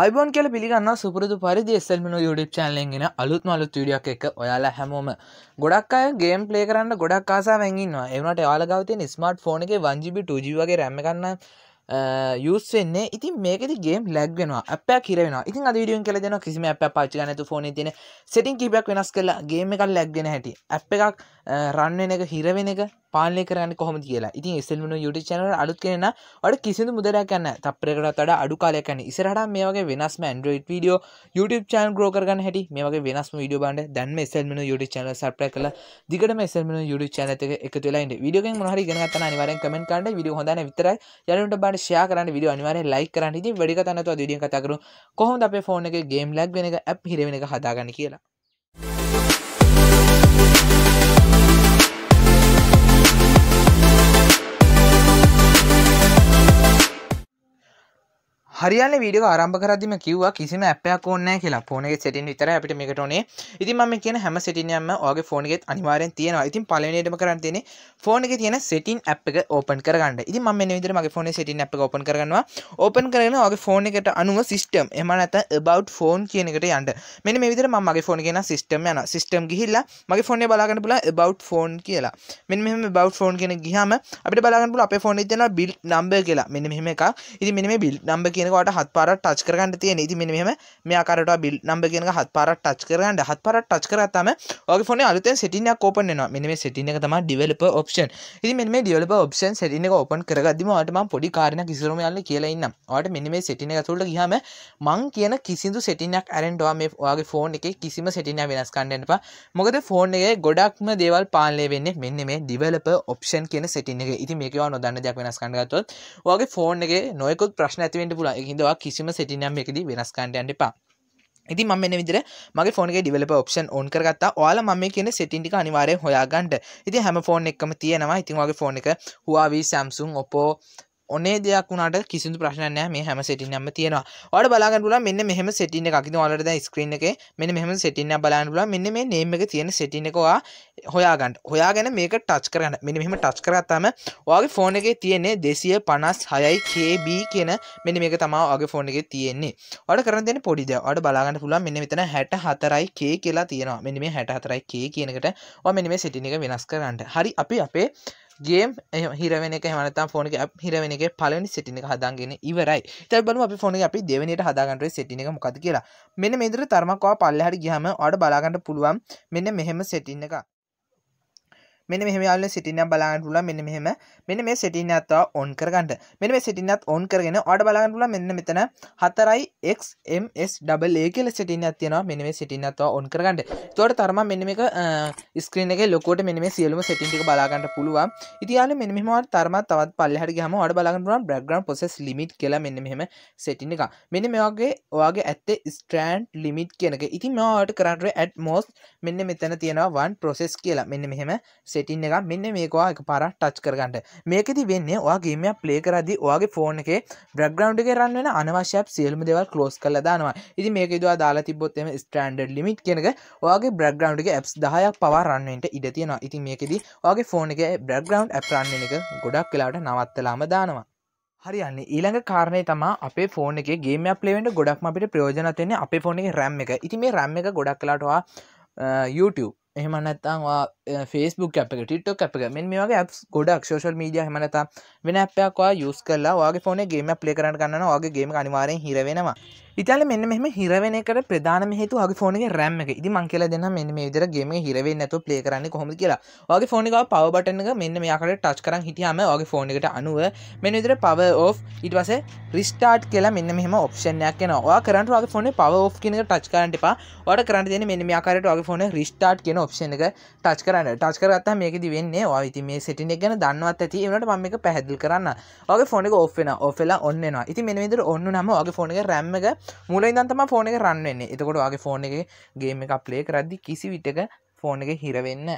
අයිබෝන් කියල පිළිගන්න සුපුරදු පරිදි එස්සල්මින යුඩප් චන්ලෙන්ගෙන අලුත් මලුත් විඩියක් එක ඔයාලා හැමෝම ගොඩක් අය ගේම් පලේ කරන්න ගොඩක් ආසාවැගන්නවා එවනට යාලගවතය ස්මර්ට් ෆෝන එක වංජිබි ටජි වගේ රැම්ම කන්න යස් වෙන්නේ ඉතින් මේකති ගේම් ලැක්වෙනවා අප කිරෙන ඉතින් අදවිඩියෙන් කල දෙන කිසිම අප පාචි නතු ෆෝන තින සෙටින් කීපයක් වෙනස් කලා ගේම එකල් ලැක්ගෙන හැටි අප එකක් රන්වෙන එක හිරවෙන එක පාලය කරන්න කොහොම කියලා ඉතින් එසල්මන යුට චනල අලුත් කියෙන ට කිසිදු මුදරයක් කන්න තපරකට අඩු කාලයකන්න ඉසරහට මේ වගේ වෙනස්ම ඇන්ඩරෝයිඩ් වීඩියෝ YouTube චන් ගෝකරගන්න හැටි මේ වගේ වෙනස්ම විඩිය බන්ඩ දැන්ම එසල්මන යුට චනල සප්‍ර කල දිගට මෙසල්මන යුට චනත එක තුලයින්න විඩියගෙන් මොහරි ගෙන තන අනිවරෙන් කමෙන් කන්ඩ විඩිය හොඳන විතරයි යනට බට ෂයා කරන්න විඩිය අනිවාරෙන් ලයි කරන්න ඉති වැඩි කතනතු දිඩිය කතකරු කොහොම අපේ ෆෝන එක ගේම් ලැක් වෙන එක ඇප් හිරවෙන එක හදාගන්න කියලා හරියාල වීඩියෝ ආරම්භ කරදිම කිව්වා කිසිම අපයක් ඕන්න කියලා ෆෝනගේ සිටින් විතර අපිට මේකට ඕනේ ඉතින් මම කියන හැම සිටිනයම ඔගේ ෆෝනගෙත් අනිවාරෙන් තියෙනවා ඉතින් පලනටම කරන්න තියෙන ෆෝනගේ තියෙන සිටින් අප් එක ඕපන් කරගන්න ඉති ම විදර මගේ ෆෝන සිටින් අප් ඕපන් කරනවා ඕපන් කරන ඔගේ ෆෝන එකට අනුව සිස්ටම් එම ඇත බව් ෆෝන් කියනකට යන්ට මෙන මේ විදර මගේ ෆෝන කියෙන සිස්ටම් යන සිස්ටම් ගිහිල්ලා මගේ ෆෝනේ බලාගන්න පුල බව් ෆෝන් කියලා මෙ මෙම බව් ෆෝන් කියෙන ගිහම අපට බලාගන්න පුල අප ෆෝන තින බිල් නම්බ කියලා මෙ මෙහෙම එක ඉති මෙ බිල් නම්බ කියන මේකට හත් පාරට ටච් කරගන්න තියෙන ඉති මෙනිම මේයාකාරට බිල් නම්බ කියෙන හත් පාරට ටච් කරගන්න හත් පාරට ටච් කරත්තම ඔගේ ෆොන අලුත සිටිනයක් ෝපනවා මෙනිම සිටින එක තම ඩිවලප ඔප්ෂන් ඉති මෙම ඩියලප ඔප්ෂන් සිටින එක ඔපන් කරගදීමටම පොඩි කාරන කිසිරම යාල කියලඉන්න ට මෙනිම සිටින එක තුළට ගහම මං කියන කිසිදු සිටිනයක් ඇරෙන්ඩවා මේ වාගේ ෆෝන් එක කිසිම සිටින වෙනස් කණ්ඩෙන්පා මොකද ෆෝන් එක ගොඩක්ම දේවල් පාලය වෙන්න මෙන්න මේ ඩිවලප ඔප්ෂන් කියන සිටින එක ඉති මේකවා නොදන්න දෙයක් වෙනස් කණගත්තුත් වගේ ෆෝන් එක නොයකුත් ප්‍රශ්න ඇතිවෙන්ට පුලා හිදවා කිසිම සිටිනම් එකද වෙනස්කාන්ඩයන්ට එපා ඉති ම මෙ විදිර මගේ ෆෝනගේ ඩිවලප ඔප්ෂන් ඕන් කරගත්තා ඔයාල මම කියන සෙටින්ටික අනිවාරය හොයාගන්ඩ ඉති හැම ෆෝන් එකම තියෙනවා ඉතින් වගේ ෆෝන එක හවාවී සැම්සුම් ඔපෝ ඔනේ දෙයක් වුණට කිසිදු ප්‍රශ්නයක් නෑ මේ හැම සෙටින්නම තියෙනවා ඔයාලට බලන්න පුළුවන් මෙන්න මෙහෙම සෙටින් එකක් ඉතින් ඔයාලට දැන් ස්ක්‍රීන් එකේ මෙන්න මෙහෙම සෙටින් එකක් බලන්න පුළුවන් මෙන්න මේ නේම් එකේ තියෙන සෙටින් එක ඔයා හොයාගන්න හොයාගෙන මේක ටච් කරගන්න මෙන්න මෙහෙම ටච් කරගත්තාම ඔයාගේ ෆෝන් එකේ තියෙන්නේ 256 KB කියන මෙන්න මේක තමයි ඔයාගේ ෆෝන් එකේ තියෙන්නේ ඔයාලට කරන්න දෙන්නේ පොඩි දෙයක් ඔයාලට බලන්න පුළුවන් මෙන්න මෙතන 64 K කියලා තියෙනවා මෙන්න මේ 64 K කියන එකට ඔයා මෙන්න මේ සෙටින් එක වෙනස් කරන්න හරි අපි අපේ ගේ හිරවෙන හමනත ෆෝන හිරවෙන එක පලනි සිටිනක හදාගෙන ඉවරයි තැබල අප ෆෝන අපි දෙවනයට හදාගන්ට සිටිනක මොකද කියලා මෙන්න මෙදර තර්මකවා පල්ලහට ගහම අඩ බලාගන්නට පුළුවන් මෙන්න මෙහෙම සිටින්න එක මෙන මෙහමයාල සිටින බලාගටුල මෙන්න මෙහෙම මෙන මේ සිටින අත්වා ඔන් කරගන්නට මෙන මේ සිටිනත් ඔන් කරගෙන අඩ බලාගටුල මෙන්න මෙතන හතරයි එක්MSඒ කියල සිටින තියෙනවා මෙන මේ සිටිනත්වා ඔන් කරගන්නට තොට තරම මෙන්න එක ස්ක්‍රීන එක ලොකොට මෙන මේ සියලුම සිටිටික බලාගන්නට පුළුවන් ඉතියාල මෙ මෙමට තරම තවත් පල්ලහට හම අඩ බලාගටුවන් බ්‍රග්‍රන් පොසෙස් ලිමිට කියල මෙන්න මෙහෙම සිටින එක මෙන්න මෙයාගේ ඔයාගේ ඇත්තේ ස්ට්‍රන්් ලිමිට් කියනක ඉති මට කරන්ට ඇටමෝස් මෙන්න මෙතන තියෙනවා වන් පොසෙස් කියලා මෙන්න මෙහෙම සිට සෙටින් එක මෙන්න මේකවා එක පරක් ටච් කරගන්නට මේකති වෙන්නේ ඔයාගේම ප්ලේ කරදි ඔයාගේ ෆෝන් එකේ බ්‍රග්‍රවන්් එක රන්න වෙන අනවශ්‍යප සියල්ම දෙවල් කලෝස් කල දානවා ඉති මේක දවා දාලා තිබොත්තම ස්ටන්ඩඩ් ලිමිට් කෙනක ඔයාගේ බ්‍රග්‍රවන්් එක ඇප්ස් දහයක් පවා රන්නෙන්ට ඉඩ තියෙනවා ඉතින් මේකෙදී ඔයාගේ ෆෝන් එක බ්‍රග්‍රවන්් ඇප් රන්න එක ගොඩක් කලාට නවත්තලාම දානවා හරියන්න ඊළඟ කාරණය තමා අපේ ෆෝන එක ගේම අපලේවට ගොඩක් අපිට ප්‍රයෝජනතයන්නේ අප ෆෝනේ රැම් එක ඉති මේ රැම් එක ගොඩක් කලාටවා YouTube එහම නැත්තං ෆස්බුක් අප ටිටෝ අප මෙන් මේ වගේ ගොඩක් ෝෂල් මීඩිය හමනත වෙන අපයක්වා යුස් කරලා වගේ ෆෝනේ ගේම පලේ කරන්න ගන්න වගේ ගේම අනිවාරෙන් හිරවෙනවා ඉතාල මෙන්න මෙම හිරවෙනකට ප්‍රධාන හතු හගේ ෆෝනගේ රැම් එක ඉති මං කියල දෙන්න මෙන්න මේ විදර ගේම හිරවෙන් නැතු ප්ලේ කරන්න කොහොම කියලා වගේ ෆෝනික පවබටන එක මෙන්න මේකට ටච් කරන් හිටියම වගේ ෆෝනිකට අනුව මෙන්න විදිර පව ඕ් ඉටවස රිස්ටාට් කියලා මෙන්න මෙම ඔප්ෂණයක් නවා කරට වගේ ෆෝන පව ෝ් කියන ටච් කරට පා වට කරන්න දෙන මෙන්න මේකාරට වගේ ෆෝන රිස්ටාට් කියන ඔප්ෂණ එක ටච් කරන්න ටච් කරත් මේකෙදි වෙන්නේ වාවිති මේ සිටින ගැන දන්නවත් ඇති ඒට පම එක පැහැදිල් කරන්න වගේ ෆෝනික ඔ්ෙන ඔෆෙලා ඔන්නවා ඉති මෙනිදර ඔන්නු නම වගේ ෆෝනික රැම්ම එක මුල ඉදන්තම ෆෝන එක රන්නවෙන්නේ එතකොට වගේ ෆෝන එක ගේම එක ප්ලේ කරද්දි කිසි විටක ෆෝන එක හිරවෙන්න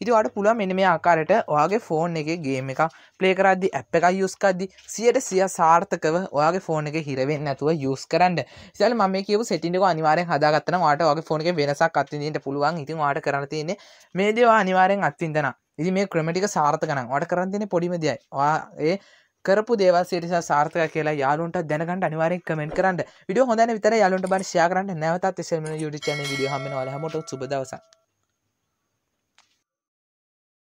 ඉතිවාට පුළ මෙන මේ ආකාරයට ඔයාගේ ෆෝන් එක ගේම එක ප්ලේ කරද්දි ඇප් එක යුස්කද්දි සියට සිය සාර්ථකව ඔයාගේ ෆෝන එක හිරවෙන්න ඇතුව යුස් කරන්න සල් ම කියව සිටික අනිවාරෙන් හදාගත්තන වාට වගේ ෆෝන එක වෙනසක් අත්තිදීට පුළුවන් ඉතින් වාට කරතියන්නේ මේ දේවා අනිවාරෙන් අත්තින්දනා ඉදි මේ ක්‍රමටික සාර්ථකන වට කරන්තින පොඩිමදයි ඒ කරපු දේවා සිරිස සාර්ථක කියලා යාලුන්ට දැනකට අනිවාරෙන් කමෙන්ට කරන්න විඩිය හොඳන විතර යාලුන්ට බර් ෂයා කරන්න නැවතත් එසම යුඩි චන විඩිය හමන වල හමට සුබදවසා